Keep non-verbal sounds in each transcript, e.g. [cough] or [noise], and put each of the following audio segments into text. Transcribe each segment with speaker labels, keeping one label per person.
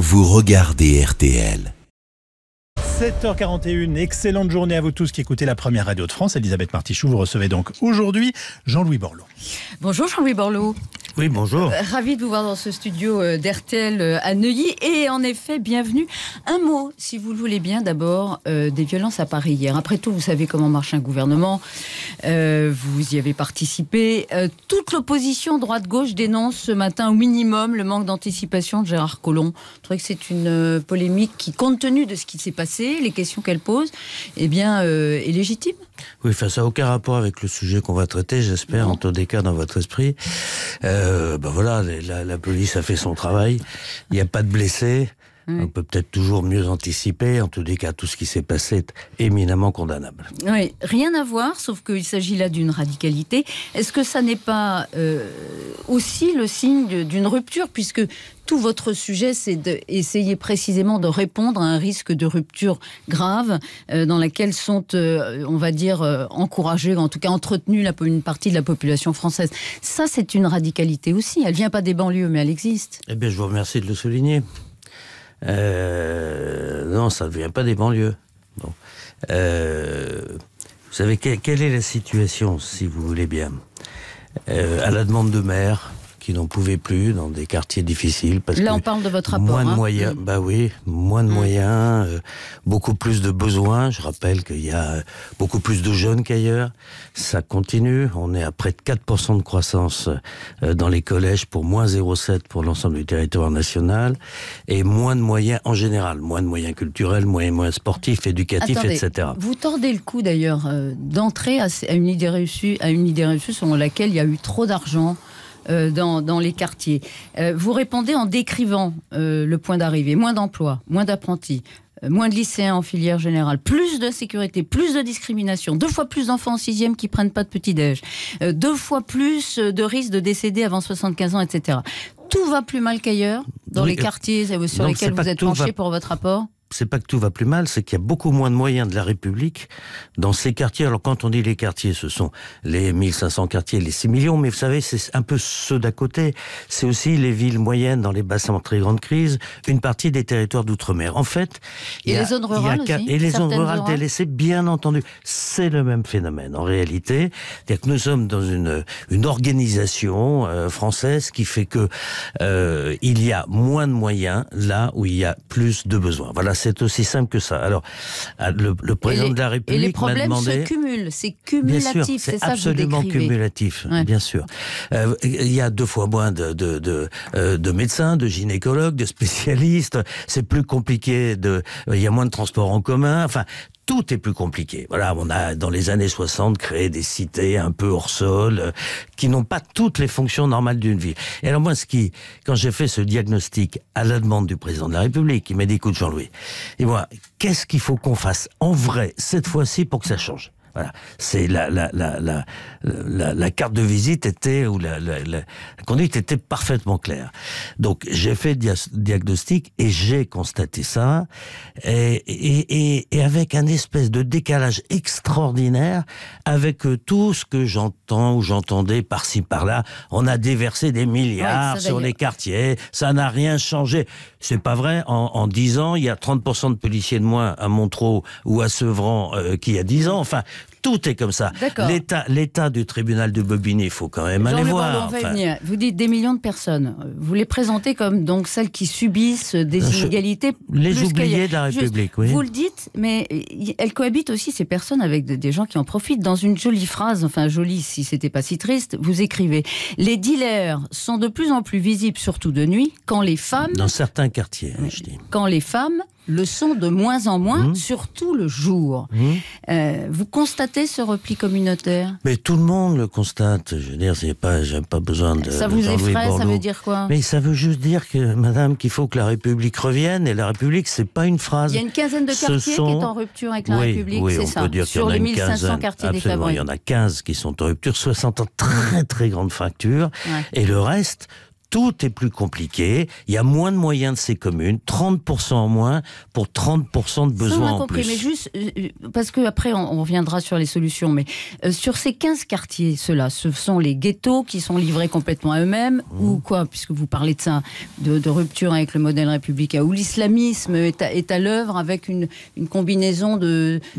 Speaker 1: vous regardez RTL. 7h41, excellente journée à vous tous qui écoutez la première radio de France. Elisabeth Martichoux, vous recevez donc aujourd'hui Jean-Louis Borloo.
Speaker 2: Bonjour Jean-Louis Borloo.
Speaker 1: Oui, bonjour. Euh,
Speaker 2: ravi de vous voir dans ce studio euh, d'RTL euh, à Neuilly. Et en effet, bienvenue. Un mot, si vous le voulez bien, d'abord, des violences à Paris hier. Après tout, vous savez comment marche un gouvernement. vous y avez participé. toute l'opposition droite-gauche dénonce ce matin au minimum le manque d'anticipation de Gérard Collomb. Je trouvais que c'est une polémique qui, compte tenu de ce qui s'est passé, les questions qu'elle pose, eh bien, est légitime.
Speaker 1: Oui, ça n'a aucun rapport avec le sujet qu'on va traiter, j'espère, en tout dans votre esprit. Euh, ben voilà, la, police a fait son travail, il n'y a pas de blessés. On peut peut-être toujours mieux anticiper. En tout cas, tout ce qui s'est passé est éminemment condamnable.
Speaker 2: Oui, rien à voir, sauf qu'il s'agit là d'une radicalité. Est-ce que ça n'est pas euh, aussi le signe d'une rupture, puisque tout votre sujet, c'est d'essayer précisément de répondre à un risque de rupture grave euh, dans laquelle sont, euh, on va dire, euh, encouragés, en tout cas entretenus la, une partie de la population française. Ça, c'est une radicalité aussi. Elle vient pas des banlieues, mais elle existe.
Speaker 1: Eh bien, je vous remercie de le souligner. non, ça ne vient pas des banlieues. vous savez, quelle est la situation, si vous voulez bien euh, à la demande de maire qui n'en pouvaient plus dans des quartiers difficiles. Parce Là, on parle de votre rapport. Moins de hein. moyens, mm. bah oui, moins de mm. moyens, euh, beaucoup plus de besoins. Je rappelle qu'il y a beaucoup plus de jeunes qu'ailleurs. Ça continue. On est à près de 4% de croissance euh, dans les collèges pour moins 0,7 pour l'ensemble du territoire national. Et moins de moyens en général, moins de moyens culturels, moyens, moins sportifs, éducatifs, etc.
Speaker 2: Vous tordez le coup d'ailleurs euh, d'entrer à, une idée réussie à une idée reçue selon laquelle il y a eu trop d'argent euh, dans, les quartiers. Euh, vous répondez en décrivant euh, le point d'arrivée. Moins d'emplois, moins d'apprentis, moins de lycéens en filière générale, plus de sécurité, plus de discrimination, deux fois plus d'enfants en sixième qui prennent pas de petit-déj, deux fois plus de risques de décéder avant 75 ans, etc. Tout va plus mal qu'ailleurs dans les quartiers sur lesquels vous êtes penché pour votre rapport
Speaker 1: c'est pas que tout va plus mal, c'est qu'il y a beaucoup moins de moyens de la République dans ces quartiers. Alors quand on dit les quartiers, ce sont les 1500 quartiers, les 6 millions, mais vous savez, c'est un peu ceux d'à côté. C'est aussi les villes moyennes dans les bassins en très grande crise, une partie des territoires d'outre-mer. En fait,
Speaker 2: Et les zones rurales et les zones rurales délaissées,
Speaker 1: bien entendu, c'est le même phénomène. En réalité, c'est-à-dire que nous sommes dans une une organisation euh, française qui fait que euh, il y a moins de moyens là où il y a plus de besoins. Voilà c'est aussi simple que ça. Alors, ah, le, président de la République. Et les problèmes se
Speaker 2: c'est cumulatif, c'est ça absolument cumulatif,
Speaker 1: bien sûr. Euh, il y a deux fois moins euh, de, médecins, de gynécologues, de spécialistes, c'est plus compliqué, il y a moins de transports en commun, enfin, tout est plus compliqué. Voilà, on a dans les années 60 créé des cités un peu hors sol euh, qui n'ont pas toutes les fonctions normales d'une ville. Et alors moi, ce qui, quand j'ai fait ce diagnostic à la demande du président de la République, il m'a dit, écoute Jean-Louis, et qu'est-ce qu'il faut qu'on fasse en vrai cette fois-ci pour que ça change voilà. C'est la la, la, la, la, carte de visite était ou la, conduite était parfaitement claire. Donc j'ai fait le diagnostic et j'ai constaté ça et, et, et, avec un espèce de décalage extraordinaire avec euh, tout ce que j'entends ou j'entendais par-ci par-là. On a déversé des milliards sur les quartiers, ça n'a rien changé. C'est pas vrai. En, dix 10 ans, il y a 30% de policiers de moins à Montreux ou à Sevran euh, qu'il y a 10 ans. Enfin, tout est comme ça. L'état, l'état du tribunal de Bobigny, il faut quand même aller voir.
Speaker 2: Vous dites des millions de personnes. Vous les présentez comme donc celles qui subissent des inégalités. Les oubliés de la République, oui. Vous le dites, mais elles cohabitent aussi ces personnes avec des gens qui en profitent. Dans une jolie phrase, enfin jolie si c'était pas si triste, vous écrivez Les dealers sont de plus en plus visibles, surtout de nuit, quand les femmes.
Speaker 1: Dans certains quartiers, je dis.
Speaker 2: Quand les femmes le sont de moins en moins, mmh. surtout le jour. Mmh. Euh, vous constatez ce repli communautaire
Speaker 1: Mais tout le monde le constate. Je veux dire, je pas, j'ai pas besoin de. Ça vous effraie Ça veut dire quoi Mais ça veut juste dire que, Madame, qu'il faut que la République revienne. Et la République, c'est pas une phrase. Il y a une quinzaine de quartiers qui est en
Speaker 2: rupture avec la République, oui, c'est ça. Peut dire Sur les 1500 quartiers Il y en
Speaker 1: a 15 qui sont en rupture, 60 en très très grande fracture, et le reste tout est plus compliqué, il y a moins de moyens de ces communes, 30% en moins pour 30% de besoins en plus. Mais
Speaker 2: juste, euh, euh, parce que on, reviendra sur les solutions, mais euh, sur ces 15 quartiers, ceux-là, ce sont les ghettos qui sont livrés complètement à eux-mêmes, mmh. ou quoi, puisque vous parlez de ça, de, rupture avec le modèle républicain, où l'islamisme est à, l'œuvre avec une, une combinaison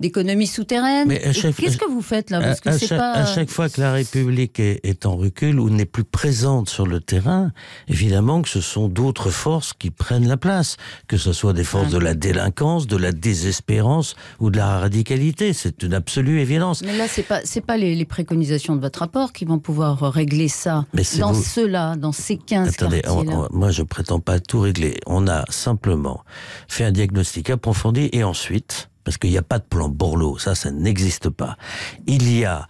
Speaker 2: d'économie souterraine. Qu'est-ce que vous faites là à, chaque,
Speaker 1: fois que la République est en recul ou n'est plus présente sur le terrain, Évidemment que ce sont d'autres forces qui prennent la place, que ce soit des forces de ah. la délinquance, de la désespérance ou de la radicalité. C'est une absolue évidence.
Speaker 2: Mais là, c'est pas c'est pas les, préconisations de votre rapport qui vont pouvoir régler ça. Mais dans ceux-là, dans ces 15 Attendez, Attendez,
Speaker 1: moi je prétends pas tout régler. On a simplement fait un diagnostic approfondi et ensuite parce qu'il n'y a pas de plan Borloo, ça, ça n'existe pas. Il y a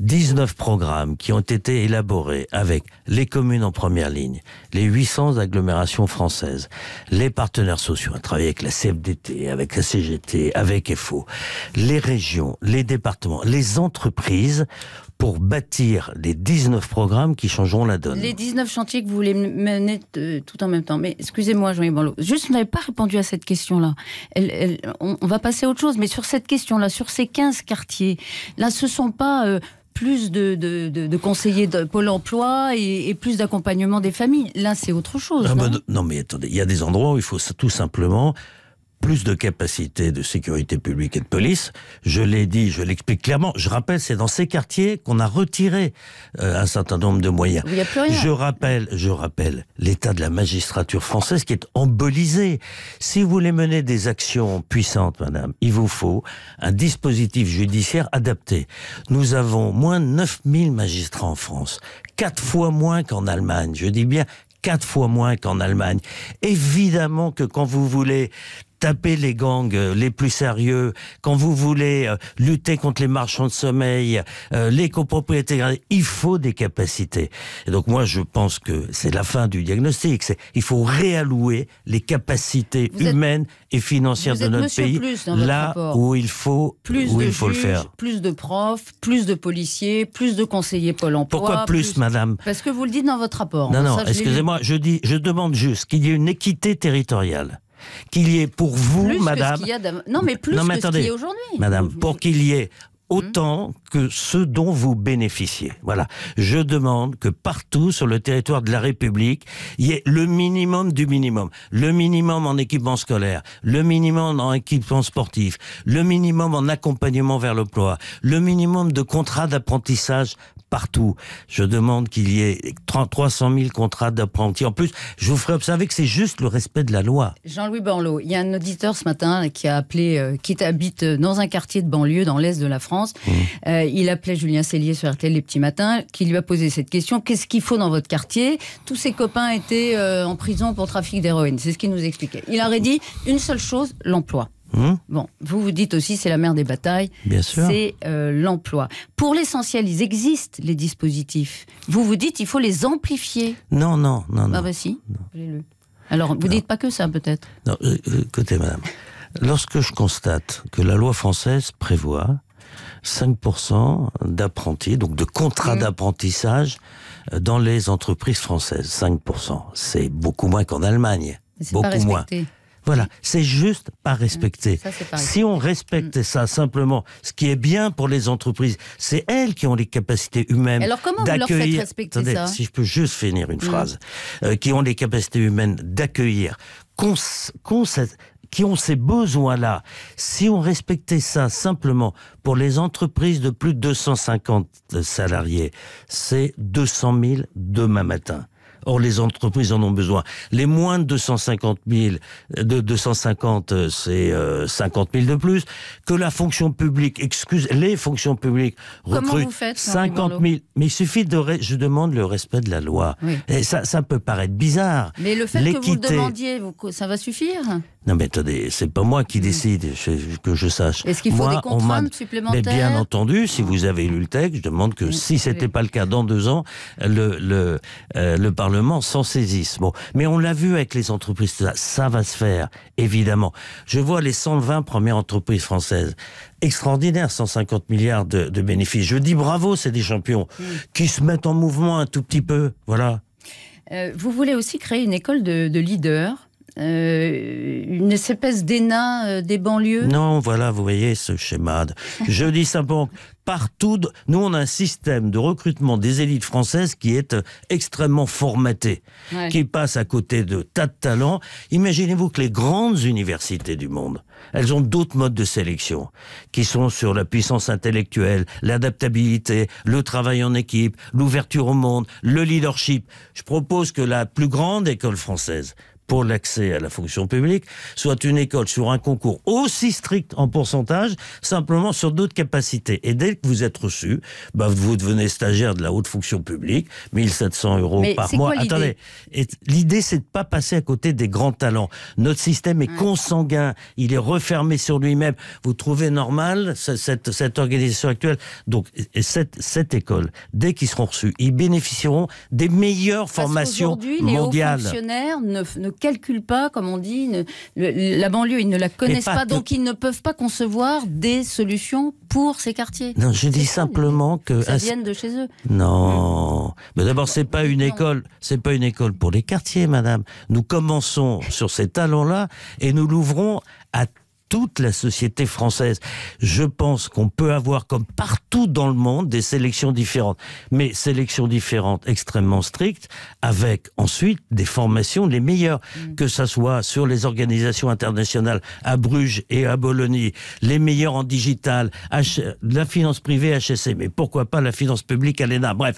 Speaker 1: 19 programmes qui ont été élaborés avec les communes en première ligne, les 800 agglomérations françaises, les partenaires sociaux, à travailler avec la CFDT, avec la CGT, avec FO, les régions, les départements, les entreprises pour bâtir les 19 programmes qui changeront la donne. Les
Speaker 2: 19 chantiers que vous voulez mener euh, tout en même temps. Mais excusez-moi, Jean-Yves Juste, vous n'avez pas répondu à cette question-là. On, va passer à autre chose, mais sur cette question-là, sur ces 15 quartiers, là, ce ne sont pas... Euh, plus de, conseillers de Pôle emploi et, plus d'accompagnement des familles. Là, c'est autre chose. Ah, bah,
Speaker 1: non, non, mais attendez, il y a des endroits où il faut tout simplement plus de capacités de sécurité publique et de police. Je l'ai dit, je l'explique clairement. Je rappelle, c'est dans ces quartiers qu'on a retiré euh, un certain nombre de moyens. Il y a plus rien. Je rappelle, je rappelle l'état de la magistrature française qui est embolisée. Si vous voulez mener des actions puissantes, madame, il vous faut un dispositif judiciaire adapté. Nous avons moins de 9000 magistrats en France, quatre fois moins qu'en Allemagne. Je dis bien quatre fois moins qu'en Allemagne. Évidemment que quand vous voulez taper les gangs euh, les plus sérieux, quand vous voulez euh, lutter contre les marchands de sommeil, euh, les copropriétés, il faut des capacités. Et donc moi, je pense que c'est la fin du diagnostic. Il faut réallouer les capacités humaines et financières de notre pays là où il faut, il faut le faire.
Speaker 2: Plus de profs, plus de policiers, plus de conseillers Pôle Emploi. Pourquoi plus, madame Parce que vous le dites dans votre rapport. Non, non, excusez-moi,
Speaker 1: je, dis, je demande juste qu'il y ait une équité territoriale qu'il y ait pour vous, madame.
Speaker 2: non, mais plus que ce qu'il y aujourd'hui. Madame,
Speaker 1: pour qu'il y ait hum. autant que ce dont vous bénéficiez. Voilà. Je demande que partout sur le territoire de la République, il y ait le minimum du minimum. Le minimum en équipement scolaire, le minimum en équipement sportif, le minimum en accompagnement vers l'emploi, le minimum de contrats d'apprentissage partout. Je demande qu'il y ait 300 000 contrats d'apprentis. En plus, je vous ferai observer que c'est juste le respect de la loi.
Speaker 2: Jean-Louis Borloo, il y a un auditeur ce matin qui a appelé, euh, qui habite euh, dans un quartier de banlieue dans l'est de la France. Mmh. Euh, il appelait Julien Cellier sur RTL les petits matins, qui lui a posé cette question qu'est-ce qu'il faut dans votre quartier Tous ses copains étaient en prison pour trafic d'héroïne. C'est ce qu'il nous expliquait. Il aurait dit une seule chose l'emploi. Hein bon, vous vous dites aussi c'est la mère des batailles. Bien sûr. C'est euh, l'emploi. Pour l'essentiel, ils existent les dispositifs. Vous vous dites il faut les amplifier.
Speaker 1: Non, non, non, non.
Speaker 2: Ah bah si. Alors vous ne dites pas que ça
Speaker 1: peut-être. Non, euh, euh, écoutez madame, lorsque je constate que la loi française prévoit 5% d'apprentis, donc de contrats mmh. d'apprentissage dans les entreprises françaises. 5%, c'est beaucoup moins qu'en Allemagne. Beaucoup moins. Voilà, c'est juste pas mmh. respecté. si on respecte mmh. ça simplement, ce qui est bien pour les entreprises, c'est elles qui ont les capacités humaines Alors comment vous leur respecter ça Si je peux juste finir une mmh. phrase, euh, qui ont les capacités humaines d'accueillir, qui ont ces besoins-là, si on respectait ça simplement pour les entreprises de plus de 250 euh, salariés, c'est 200 000 demain matin. Or, les entreprises en ont besoin. Les moins de 250 000, de 250, euh, c'est 50 euh, 000 de plus. Que la fonction publique, Excusez les fonctions publiques recrutent 50 000. Mais il suffit de, je demande le respect de la loi. Et ça, ça peut paraître bizarre. Mais le fait que vous le demandiez,
Speaker 2: ça va suffire
Speaker 1: non mais attendez, c'est pas moi qui mm. décide, que je sache. Est-ce qu'il faut des contraintes supplémentaires Mais bien entendu, si vous avez lu le texte, je demande que mm. si c'était pas le cas dans deux ans, le, le, euh, le Parlement s'en saisisse. Bon, mais on l'a vu avec les entreprises, ça, ça va se faire, évidemment. Je vois les 120 premières entreprises françaises extraordinaire, 150 milliards de, de, bénéfices. Je dis bravo, c'est des champions mm. qui se mettent en mouvement un tout petit peu. Voilà.
Speaker 2: Euh, vous voulez aussi créer une école de, de leaders euh, une espèce des euh, des banlieues
Speaker 1: Non, voilà, vous voyez ce schéma. [laughs] Je dis simplement, partout, nous on a un système de recrutement des élites françaises qui est euh, extrêmement formaté, qui passe à côté de tas de talents. Imaginez-vous que les grandes universités du monde, elles ont d'autres modes de sélection, qui sont sur la puissance intellectuelle, l'adaptabilité, le travail en équipe, l'ouverture au monde, le leadership. Je propose que la plus grande école française, pour l'accès à la fonction publique soit une école sur un concours aussi strict en pourcentage, simplement sur d'autres capacités. Et dès que vous êtes reçu, bah vous devenez stagiaire de la haute fonction publique, 1700 euros par mois. Attendez, l'idée c'est de pas passer à côté des grands talents. Notre système est consanguin, il est refermé sur lui-même. Vous trouvez normal cette, cette organisation actuelle Donc cette, cette école, dès qu'ils seront reçus, ils bénéficieront des meilleures formations mondiales.
Speaker 2: Les ne calculent pas, comme on dit, la banlieue, ils ne la connaissent pas, donc ils ne peuvent pas concevoir des solutions pour ces quartiers.
Speaker 1: Non, je dis simplement que ça vient de chez eux. Non, hmm. mais d'abord c'est pas une école, c'est pas une école pour les quartiers, madame. Nous commençons sur ces talents-là et nous l'ouvrons à toute la société française. Je pense qu'on peut avoir, comme partout dans le monde, des sélections différentes, mais sélections différentes extrêmement strictes, avec ensuite des formations les meilleures, mm. que ça soit sur les organisations internationales à Bruges et à Bologne, les meilleures en digital, la finance privée HSC, e. mais pourquoi pas la finance publique à l'ENA. Bref,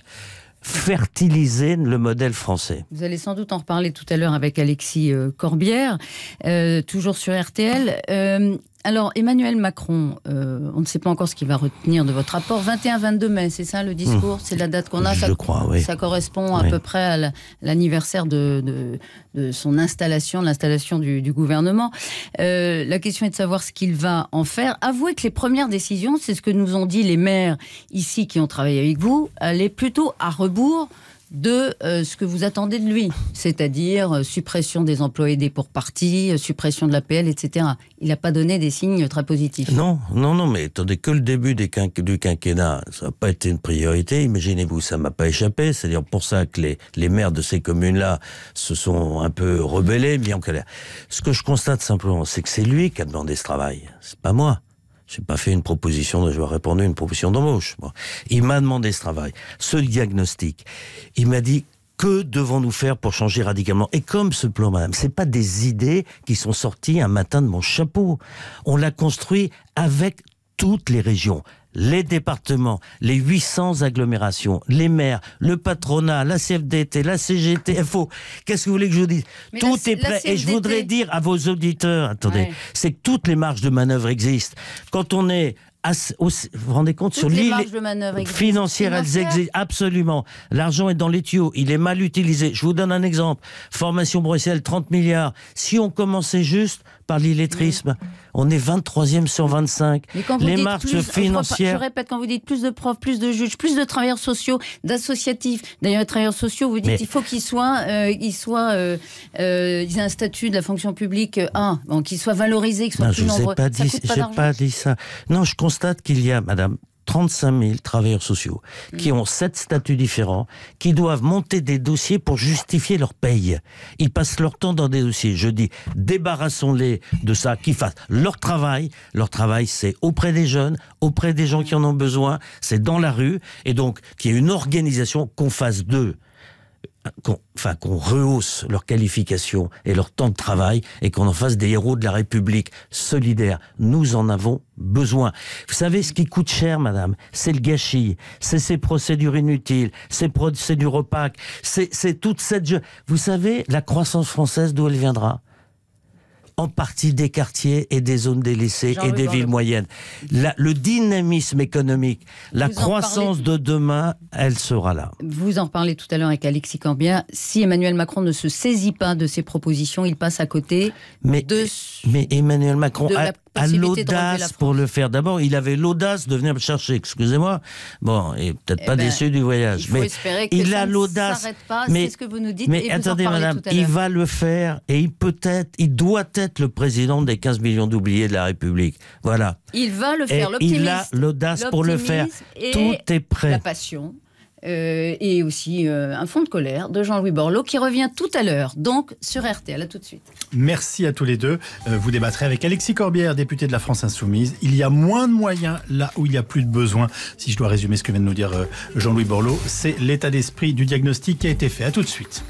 Speaker 1: fertiliser le modèle français.
Speaker 2: Vous allez sans doute en reparler tout à l'heure avec Alexis euh, Corbière, euh, toujours sur RTL. Euh, alors, Emmanuel Macron, euh, on ne sait pas encore ce qu'il va retenir de votre rapport. 21-22 mai, c'est ça le hmm. discours C'est la date qu'on a Je ça, crois, oui. Ça correspond à peu près à l'anniversaire de, son installation, l'installation du, gouvernement. Euh, la question est de savoir ce qu'il va en faire. Avouez que les premières décisions, c'est ce que nous ont dit les maires ici qui ont travaillé avec vous, elle plutôt à rebours de euh, ce que vous attendez de lui, c'est-à-dire euh, suppression des emplois aidés pour partie, euh, suppression de l'APL, etc. Il n'a pas donné des signes très positifs. Non,
Speaker 1: non, non, mais attendez, que le début des du quinquennat, ça n'a pas été une priorité, imaginez-vous, ça ne m'a pas échappé, c'est-à-dire pour ça que les, maires de ces communes-là se sont un peu rebellés, Bien en Ce que je constate simplement, c'est que c'est lui qui a demandé ce travail, c'est pas moi. Je n'ai pas fait une proposition, je vais répondre une proposition d'embauche. Il m'a demandé ce travail, ce diagnostic. Il m'a dit que devons-nous faire pour changer radicalement Et comme ce plan, madame, c'est pas des idées qui sont sorties un matin de mon chapeau. On l'a construit avec toutes les régions, les départements, les 800 agglomérations, les maires, le patronat, la CFDT, la CGTFO. Qu'est-ce que vous voulez que je vous dise Tout est prêt. Et je voudrais dire à vos auditeurs, attendez, c'est que toutes les marges de manœuvre existent. Quand on est vous vous rendez compte sur l'île financière, elles existent absolument. L'argent est dans les tuyaux, il est mal utilisé. Je vous donne un exemple. Formation Bruxelles, 30 milliards. Si on commençait juste par l'illettrisme. On est 23e sur 25. les marches financières. Je,
Speaker 2: répète, quand vous dites plus de profs, plus de juges, plus de travailleurs sociaux, d'associatifs. D'ailleurs, les travailleurs sociaux, vous dites qu'il faut qu'ils soient, euh, ils euh, euh, un statut de la fonction publique 1, bon, qu'ils soient valorisés, qu'ils soient non, ben, plus je nombreux. Pas pas
Speaker 1: dit ça. Non, je constate qu'il y a, Madame, 35 000 travailleurs sociaux mm. qui ont sept statuts différents, qui doivent monter des dossiers pour justifier leur paye. Ils passent leur temps dans des dossiers. Je dis, débarrassons-les de ça, qu'ils fassent leur travail. Leur travail, c'est auprès des jeunes, auprès des gens qui en ont besoin, c'est dans la rue, et donc qu'il y ait une organisation qu'on fasse d'eux qu'on enfin, qu'on rehausse leurs qualifications et leur temps de travail et qu'on en fasse des héros de la République solidaire Nous en avons besoin. Vous savez ce qui coûte cher, madame C'est le gâchis, c'est ces procédures inutiles, ces procédures opaques, c'est toute cette... Vous savez la croissance française d'où elle viendra en partie des quartiers et des zones délaissées et des villes moyennes. le dynamisme économique, la croissance de demain, elle sera là.
Speaker 2: Vous en parlez tout à l'heure avec Alexis Cambien. Si Emmanuel Macron ne se saisit pas de ces propositions, il passe à côté
Speaker 1: mais, Emmanuel Macron a l'audace pour le faire. D'abord, il avait l'audace de venir me chercher, excusez-moi. Bon, et peut-être eh pas ben, déçu du voyage. mais il a l'audace. Mais, vous attendez, madame, il va le faire et il peut être, il doit être le président des 15 millions d'oubliés de la République. Voilà.
Speaker 2: Il va le faire. il a l'audace pour le faire. Tout est prêt. La passion. Euh, et aussi euh, un fond de colère de Jean-Louis Borloo qui revient tout à l'heure, donc sur RTL. À tout de suite.
Speaker 1: Merci à tous les deux. Euh, vous débattrez avec Alexis Corbière, député de la France Insoumise. Il y a moins de moyens là où il n'y a plus de besoin. Si je dois résumer ce que vient de nous dire Jean-Louis Borloo, c'est l'état d'esprit du
Speaker 2: diagnostic qui a été fait. À tout de suite.